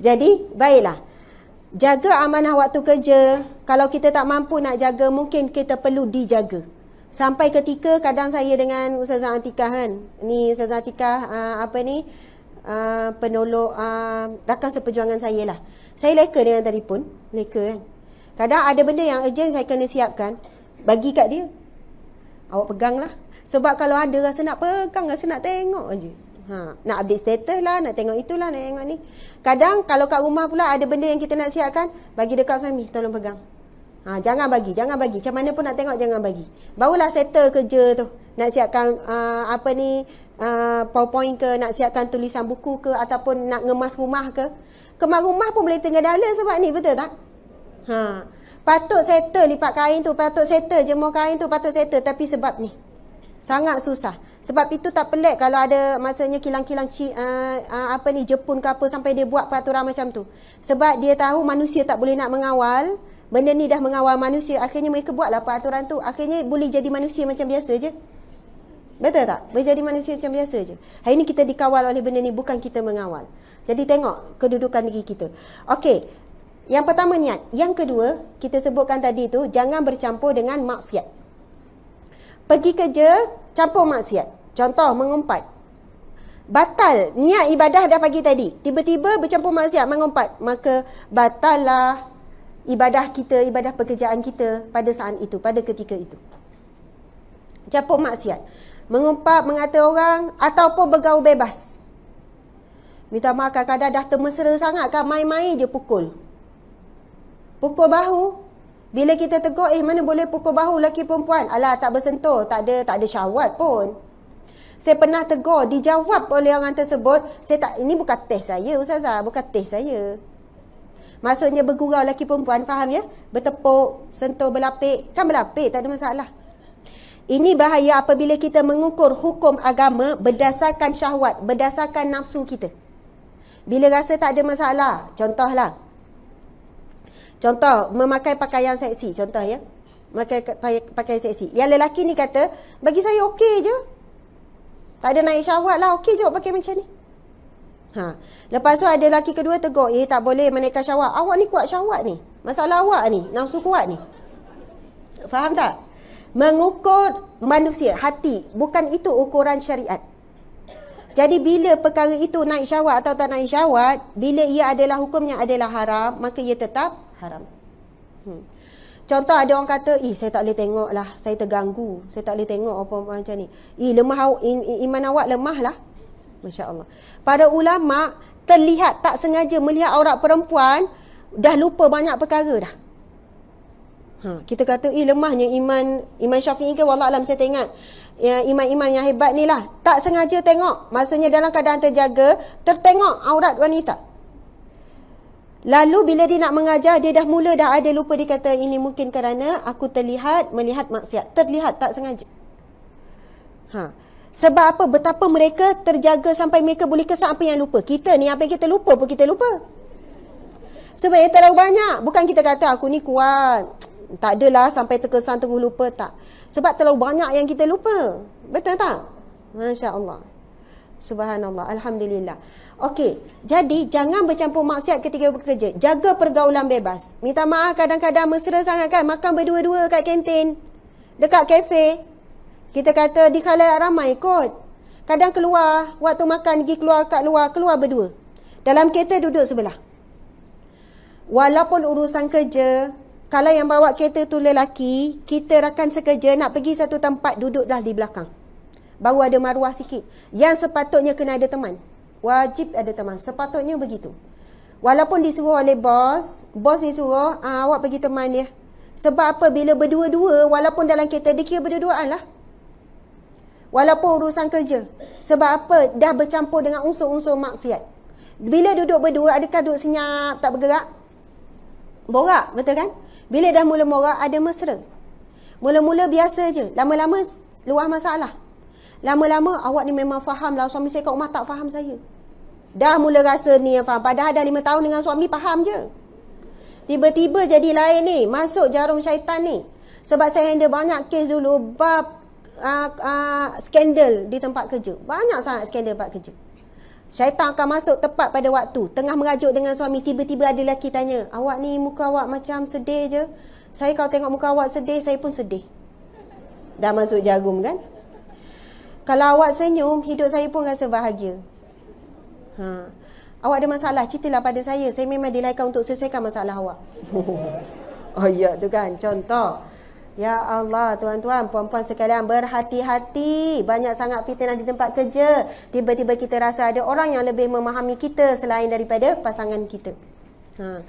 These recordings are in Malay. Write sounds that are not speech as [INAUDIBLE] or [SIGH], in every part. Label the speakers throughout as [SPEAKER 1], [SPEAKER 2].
[SPEAKER 1] Jadi, baiklah. Jaga amanah waktu kerja. Kalau kita tak mampu nak jaga, mungkin kita perlu dijaga. Sampai ketika kadang saya dengan Ustazah Antikah kan. Ni Ustazah Antikah ah, uh, apa ni? Uh, ah, penolok uh, ah, rakan seperjuangan saya lah. Saya leka dengan telefon. Leka kan. Kadang ada benda yang urgent saya kena siapkan. Bagi kat dia. Awak peganglah. Sebab kalau ada rasa nak pegang, rasa nak tengok aje. Ha, nak update status lah, nak tengok itulah, nak tengok ni. Kadang kalau kat rumah pula ada benda yang kita nak siapkan, bagi dekat suami, tolong pegang. Ha, jangan bagi, jangan bagi. Macam mana pun nak tengok, jangan bagi. Barulah settle kerja tu. Nak siapkan uh, apa ni, uh, powerpoint ke, nak siapkan tulisan buku ke, ataupun nak ngemas rumah ke. Kemar rumah pun boleh tengah dalam sebab ni, betul tak? Ha. Patut settle lipat kain tu, patut settle jemur kain tu, patut settle. Tapi sebab ni, sangat susah. Sebab itu tak pelik kalau ada maksudnya kilang-kilang uh, uh, apa ni Jepun ke apa sampai dia buat peraturan macam tu. Sebab dia tahu manusia tak boleh nak mengawal benda ni dah mengawal manusia akhirnya mereka buatlah peraturan tu akhirnya boleh jadi manusia macam biasa je. Betul tak? Boleh jadi manusia macam biasa je. Hari ni kita dikawal oleh benda ni bukan kita mengawal. Jadi tengok kedudukan diri kita. Okey. Yang pertama niat, yang kedua kita sebutkan tadi tu jangan bercampur dengan maksiat. Pergi kerja, campur maksiat. Contoh, mengumpat. Batal niat ibadah dah pagi tadi. Tiba-tiba bercampur maksiat, mengumpat. Maka batallah ibadah kita, ibadah pekerjaan kita pada saat itu, pada ketika itu. Campur maksiat. Mengumpat, mengata orang ataupun bergaul bebas. Minta maaf kadang-kadang dah termesra sangat kan, main-main je pukul. Pukul bahu, bila kita tegur, eh mana boleh pukul bahu lelaki perempuan? Alah tak bersentuh, tak ada tak ada syahwat pun. Saya pernah tegur, dijawab oleh orang tersebut, saya tak ini bukan teh saya ustazah, bukan teh saya. Maksudnya bergurau lelaki perempuan, faham ya? Bertepuk, sentuh berlapik, kan berlapik tak ada masalah. Ini bahaya apabila kita mengukur hukum agama berdasarkan syahwat, berdasarkan nafsu kita. Bila rasa tak ada masalah, contohlah Contoh memakai pakaian seksi contoh ya. Memakai pakaian seksi. Yang lelaki ni kata, bagi saya okey je. Tak ada naik syahwat lah, okey je pakai macam ni. Ha. Lepas tu ada lelaki kedua tegur, eh tak boleh menaikkan syahwat. Awak ni kuat syahwat ni. Masalah awak ni, nafsu kuat ni. Faham tak? Mengukur manusia, hati. Bukan itu ukuran syariat. Jadi bila perkara itu naik syahwat atau tak naik syahwat, bila ia adalah hukumnya adalah haram, maka ia tetap haram. Hmm. Contoh ada orang kata, "Ih, eh, saya tak boleh tengoklah. Saya terganggu. Saya tak boleh tengok apa macam ni." Ih, eh, lemah iman awak lemahlah. Masya-Allah. Para ulama terlihat tak sengaja melihat aurat perempuan dah lupa banyak perkara dah. Ha, kita kata, "Ih, eh, lemahnya iman iman Syafi'i ke Wallah alam saya tengok." Ya, iman-iman yang hebat ni lah. Tak sengaja tengok. Maksudnya dalam keadaan terjaga, tertengok aurat wanita. Lalu bila dia nak mengajar, dia dah mula dah ada lupa dia kata ini mungkin kerana aku terlihat, melihat maksiat. Terlihat tak sengaja. Ha. Sebab apa? Betapa mereka terjaga sampai mereka boleh kesan apa yang lupa. Kita ni apa yang kita lupa pun kita lupa. Sebab yang terlalu banyak. Bukan kita kata aku ni kuat. Tak adalah sampai terkesan terlalu lupa. Tak. Sebab terlalu banyak yang kita lupa. Betul tak? Masya Allah. Subhanallah. Alhamdulillah. Okey. Jadi jangan bercampur maksiat ketika bekerja. Jaga pergaulan bebas. Minta maaf kadang-kadang mesra sangat kan. Makan berdua-dua kat kantin. Dekat kafe. Kita kata di khalayat ramai kot. Kadang keluar. Waktu makan pergi keluar kat luar. Keluar berdua. Dalam kereta duduk sebelah. Walaupun urusan kerja. Kalau yang bawa kereta tu lelaki. Kita rakan sekerja nak pergi satu tempat duduklah di belakang baru ada maruah sikit. Yang sepatutnya kena ada teman. Wajib ada teman. Sepatutnya begitu. Walaupun disuruh oleh bos, bos ni suruh ah, awak pergi teman dia. Sebab apa? Bila berdua-dua, walaupun dalam kereta, dia kira berdua-duaan lah. Walaupun urusan kerja. Sebab apa? Dah bercampur dengan unsur-unsur maksiat. Bila duduk berdua, adakah duduk senyap, tak bergerak? Borak, betul kan? Bila dah mula morak, ada mesra. Mula-mula biasa je. Lama-lama, luah masalah. Lama-lama awak ni memang faham lah suami saya kat rumah tak faham saya. Dah mula rasa ni yang faham. Padahal dah lima tahun dengan suami faham je. Tiba-tiba jadi lain ni. Masuk jarum syaitan ni. Sebab saya handle banyak kes dulu. Bab uh, uh, skandal di tempat kerja. Banyak sangat skandal tempat kerja. Syaitan akan masuk tepat pada waktu. Tengah merajuk dengan suami. Tiba-tiba ada lelaki tanya. Awak ni muka awak macam sedih je. Saya kalau tengok muka awak sedih, saya pun sedih. Dah masuk jarum kan? Kalau awak senyum, hidup saya pun rasa bahagia. Ha. Awak ada masalah, ceritalah pada saya. Saya memang dilaikan untuk selesaikan masalah awak. Oh, [LAUGHS] oh ya tu kan, contoh. Ya Allah, tuan-tuan, puan-puan sekalian berhati-hati. Banyak sangat fitnah di tempat kerja. Tiba-tiba kita rasa ada orang yang lebih memahami kita selain daripada pasangan kita. Ha.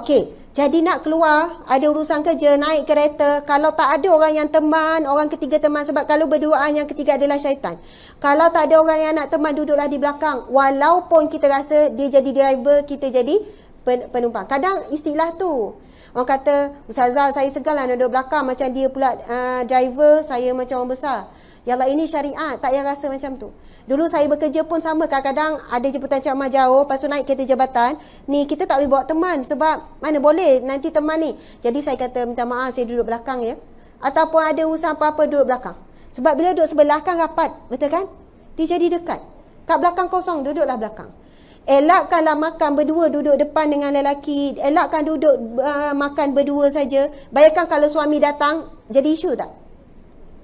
[SPEAKER 1] Okey, jadi nak keluar, ada urusan kerja, naik kereta. Kalau tak ada orang yang teman, orang ketiga teman sebab kalau berduaan yang ketiga adalah syaitan. Kalau tak ada orang yang nak teman, duduklah di belakang. Walaupun kita rasa dia jadi driver, kita jadi penumpang. Kadang istilah tu. Orang kata, Ustazah saya segan lah duduk belakang macam dia pula uh, driver, saya macam orang besar. Yalah ini syariat, tak payah rasa macam tu. Dulu saya bekerja pun sama kadang-kadang ada jemputan ceramah jauh lepas tu naik kereta jabatan. Ni kita tak boleh bawa teman sebab mana boleh nanti teman ni. Jadi saya kata minta maaf saya duduk belakang ya. Ataupun ada urusan apa-apa duduk belakang. Sebab bila duduk sebelah kan rapat betul kan? Dia jadi dekat. Kat belakang kosong duduklah belakang. Elakkanlah makan berdua duduk depan dengan lelaki Elakkan duduk uh, makan berdua saja Bayangkan kalau suami datang Jadi isu tak?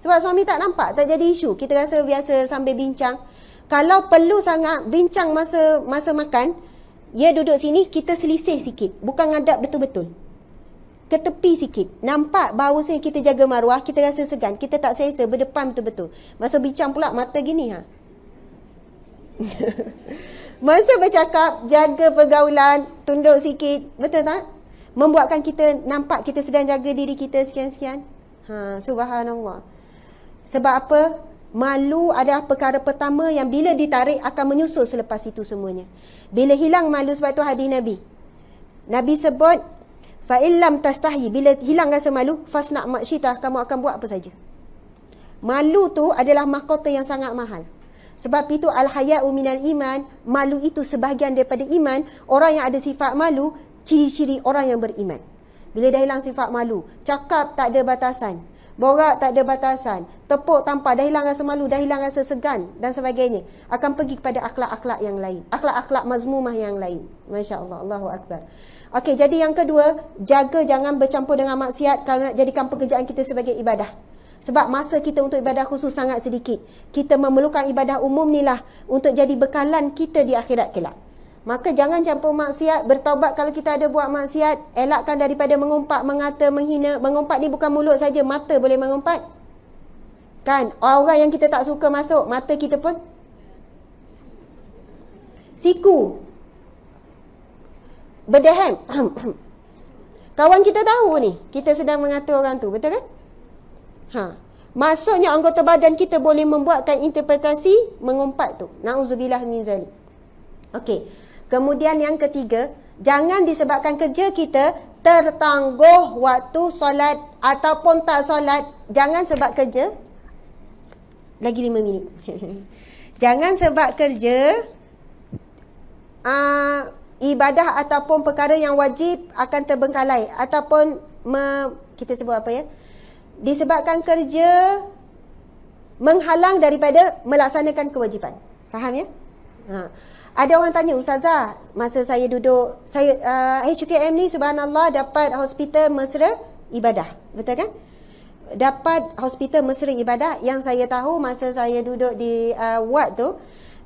[SPEAKER 1] Sebab suami tak nampak, tak jadi isu. Kita rasa biasa sambil bincang. Kalau perlu sangat bincang masa masa makan, dia ya duduk sini, kita selisih sikit. Bukan ngadap betul-betul. Ketepi sikit. Nampak bahawa kita jaga maruah, kita rasa segan. Kita tak selesa berdepan betul-betul. Masa bincang pula mata gini. Ha? [LAUGHS] masa bercakap, jaga pergaulan, tunduk sikit. Betul tak? Membuatkan kita nampak kita sedang jaga diri kita sekian-sekian. Ha, subhanallah. Sebab apa? Malu adalah perkara pertama yang bila ditarik akan menyusul selepas itu semuanya. Bila hilang malu sebab itu hadis Nabi. Nabi sebut, fa'illam tastahi. Bila hilang rasa malu, fasna' maksyitah. Kamu akan buat apa saja. Malu tu adalah mahkota yang sangat mahal. Sebab itu al-hayau minal iman, malu itu sebahagian daripada iman. Orang yang ada sifat malu, ciri-ciri orang yang beriman. Bila dah hilang sifat malu, cakap tak ada batasan. Borak tak ada batasan. Tepuk tanpa dah hilang rasa malu, dah hilang rasa segan dan sebagainya. Akan pergi kepada akhlak-akhlak yang lain. Akhlak-akhlak mazmumah yang lain. Masya Allah. Allahu Akbar. Okey, jadi yang kedua, jaga jangan bercampur dengan maksiat kalau nak jadikan pekerjaan kita sebagai ibadah. Sebab masa kita untuk ibadah khusus sangat sedikit. Kita memerlukan ibadah umum ni lah untuk jadi bekalan kita di akhirat kelak. Maka jangan campur maksiat, bertaubat kalau kita ada buat maksiat, elakkan daripada mengumpat, mengata, menghina. Mengumpat ni bukan mulut saja, mata boleh mengumpat. Kan? Orang yang kita tak suka masuk, mata kita pun. Siku. Berdehem. [COUGHS] Kawan kita tahu ni, kita sedang mengata orang tu, betul kan? Ha. Maksudnya anggota badan kita boleh membuatkan interpretasi mengumpat tu. Nauzubillah min zalik. Okey. Kemudian yang ketiga, jangan disebabkan kerja kita tertangguh waktu solat ataupun tak solat. Jangan sebab kerja. Lagi lima minit. [LAUGHS] jangan sebab kerja uh, ibadah ataupun perkara yang wajib akan terbengkalai ataupun me, kita sebut apa ya? Disebabkan kerja menghalang daripada melaksanakan kewajipan. Faham ya? Ha ada orang tanya ustazah masa saya duduk saya uh, ah, HKM ni subhanallah dapat hospital mesra ibadah betul kan dapat hospital mesra ibadah yang saya tahu masa saya duduk di uh, ward tu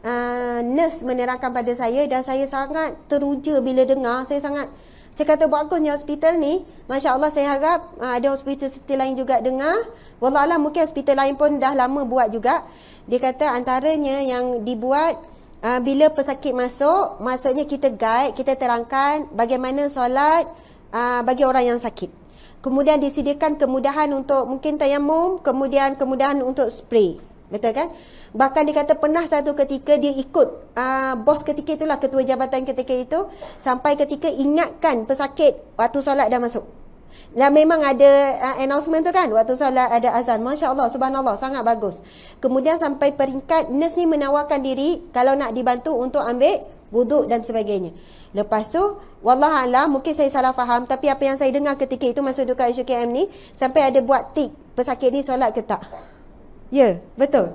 [SPEAKER 1] uh, nurse menerangkan pada saya dan saya sangat teruja bila dengar saya sangat saya kata bagusnya hospital ni Masya Allah saya harap uh, ada hospital seperti lain juga dengar Wallah Allah mungkin hospital lain pun dah lama buat juga Dia kata antaranya yang dibuat uh, bila pesakit masuk, maksudnya kita guide, kita terangkan bagaimana solat uh, bagi orang yang sakit. Kemudian disediakan kemudahan untuk mungkin tayamum, kemudian kemudahan untuk spray. Betul kan? Bahkan dikata pernah satu ketika dia ikut uh, bos ketika itulah ketua jabatan ketika itu sampai ketika ingatkan pesakit waktu solat dah masuk. Nah memang ada uh, announcement tu kan waktu salat ada azan. Masya-Allah subhanallah sangat bagus. Kemudian sampai peringkat nurse ni menawarkan diri kalau nak dibantu untuk ambil buduk dan sebagainya. Lepas tu wallahualam mungkin saya salah faham tapi apa yang saya dengar ketika itu masa duduk kat HKM ni sampai ada buat tik pesakit ni solat ke tak. Ya, yeah, betul.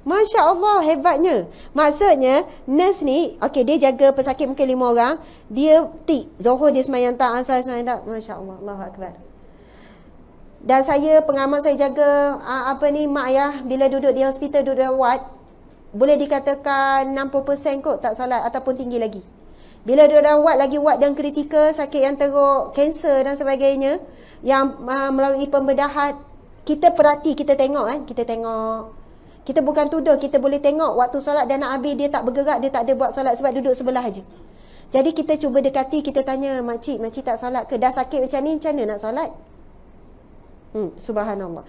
[SPEAKER 1] Masya Allah hebatnya. Maksudnya nurse ni, okay dia jaga pesakit mungkin lima orang. Dia tik, Zohor dia semayang tak, Asal semayang tak. Masya Allah, Allah Akbar. Dan saya pengamal saya jaga uh, apa ni mak ayah bila duduk di hospital duduk di ward boleh dikatakan 60% kot tak salah ataupun tinggi lagi. Bila duduk dalam ward lagi ward dan kritikal sakit yang teruk kanser dan sebagainya yang uh, melalui pembedahan kita perhati kita tengok eh kita tengok kita bukan tuduh, kita boleh tengok waktu solat dia nak habis, dia tak bergerak, dia tak ada buat solat sebab duduk sebelah aja. Jadi kita cuba dekati, kita tanya, makcik, makcik tak solat ke? Dah sakit macam ni, macam mana nak solat? Hmm, subhanallah.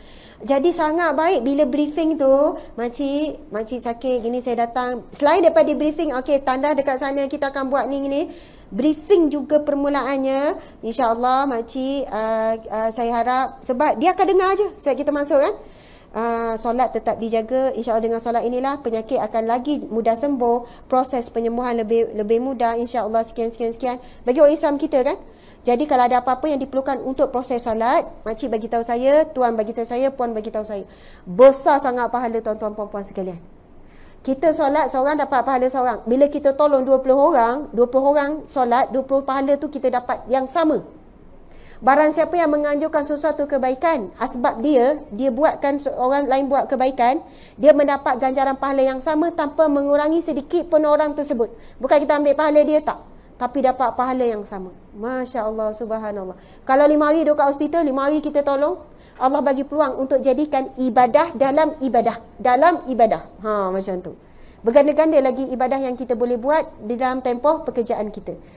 [SPEAKER 1] Jadi sangat baik bila briefing tu, makcik, makcik sakit, gini saya datang. Selain daripada briefing, okey, tanda dekat sana kita akan buat ni, ni. Briefing juga permulaannya InsyaAllah makcik uh, uh, Saya harap Sebab dia akan dengar je Sebab kita masuk kan eh? Ah, solat tetap dijaga insyaallah dengan solat inilah penyakit akan lagi mudah sembuh proses penyembuhan lebih lebih mudah insyaallah sekian sekian sekian bagi orang Islam kita kan jadi kalau ada apa-apa yang diperlukan untuk proses solat, makcik bagi tahu saya, tuan bagi tahu saya, puan bagi tahu saya. Besar sangat pahala tuan-tuan puan-puan sekalian. Kita solat seorang dapat pahala seorang. Bila kita tolong 20 orang, 20 orang solat, 20 pahala tu kita dapat yang sama. Barang siapa yang menganjurkan sesuatu kebaikan Sebab dia, dia buatkan orang lain buat kebaikan Dia mendapat ganjaran pahala yang sama Tanpa mengurangi sedikit pun orang tersebut Bukan kita ambil pahala dia, tak Tapi dapat pahala yang sama Masya Allah, subhanallah Kalau lima hari duduk kat hospital, lima hari kita tolong Allah bagi peluang untuk jadikan ibadah dalam ibadah Dalam ibadah ha, Macam tu Berganda-ganda lagi ibadah yang kita boleh buat Di dalam tempoh pekerjaan kita